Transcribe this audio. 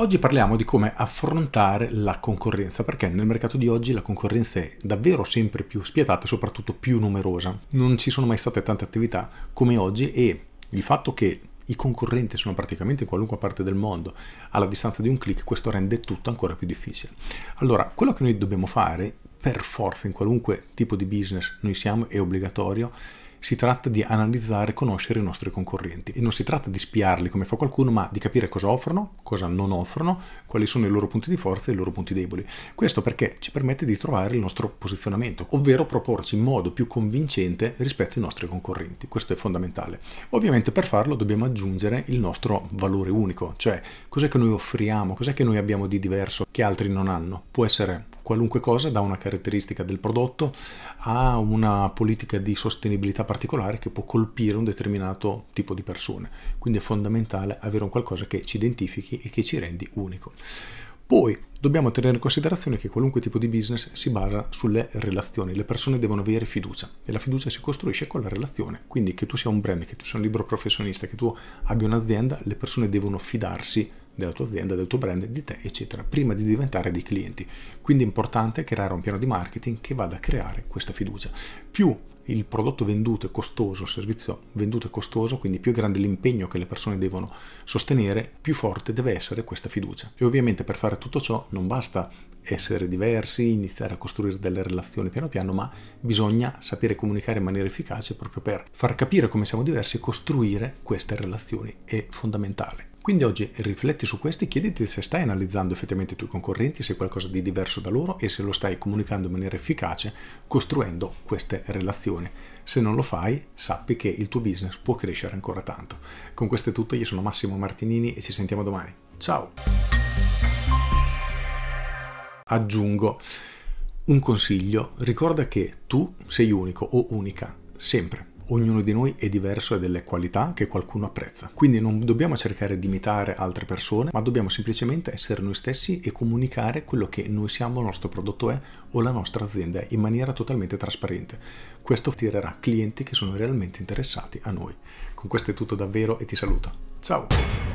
Oggi parliamo di come affrontare la concorrenza, perché nel mercato di oggi la concorrenza è davvero sempre più spietata e soprattutto più numerosa. Non ci sono mai state tante attività come oggi e il fatto che i concorrenti sono praticamente in qualunque parte del mondo alla distanza di un clic, questo rende tutto ancora più difficile. Allora, quello che noi dobbiamo fare, per forza, in qualunque tipo di business noi siamo, è obbligatorio, si tratta di analizzare e conoscere i nostri concorrenti e non si tratta di spiarli come fa qualcuno, ma di capire cosa offrono, cosa non offrono, quali sono i loro punti di forza e i loro punti deboli. Questo perché ci permette di trovare il nostro posizionamento, ovvero proporci in modo più convincente rispetto ai nostri concorrenti. Questo è fondamentale. Ovviamente per farlo dobbiamo aggiungere il nostro valore unico, cioè cos'è che noi offriamo, cos'è che noi abbiamo di diverso che altri non hanno. Può essere qualunque cosa da una caratteristica del prodotto a una politica di sostenibilità particolare che può colpire un determinato tipo di persone. Quindi è fondamentale avere un qualcosa che ci identifichi e che ci rendi unico. Poi dobbiamo tenere in considerazione che qualunque tipo di business si basa sulle relazioni, le persone devono avere fiducia e la fiducia si costruisce con la relazione, quindi che tu sia un brand, che tu sia un libro professionista, che tu abbia un'azienda, le persone devono fidarsi della tua azienda, del tuo brand, di te, eccetera, prima di diventare dei clienti. Quindi è importante creare un piano di marketing che vada a creare questa fiducia. Più il prodotto venduto è costoso, il servizio venduto è costoso, quindi più grande l'impegno che le persone devono sostenere, più forte deve essere questa fiducia. E ovviamente per fare tutto ciò non basta essere diversi, iniziare a costruire delle relazioni piano piano, ma bisogna sapere comunicare in maniera efficace proprio per far capire come siamo diversi e costruire queste relazioni. È fondamentale. Quindi oggi rifletti su questi, chiediti se stai analizzando effettivamente i tuoi concorrenti, se è qualcosa di diverso da loro e se lo stai comunicando in maniera efficace costruendo queste relazioni. Se non lo fai, sappi che il tuo business può crescere ancora tanto. Con questo è tutto, io sono Massimo Martinini e ci sentiamo domani. Ciao! Aggiungo un consiglio, ricorda che tu sei unico o unica, sempre ognuno di noi è diverso e ha delle qualità che qualcuno apprezza. Quindi non dobbiamo cercare di imitare altre persone, ma dobbiamo semplicemente essere noi stessi e comunicare quello che noi siamo, il nostro prodotto è o la nostra azienda è in maniera totalmente trasparente. Questo attirerà clienti che sono realmente interessati a noi. Con questo è tutto davvero e ti saluto. Ciao!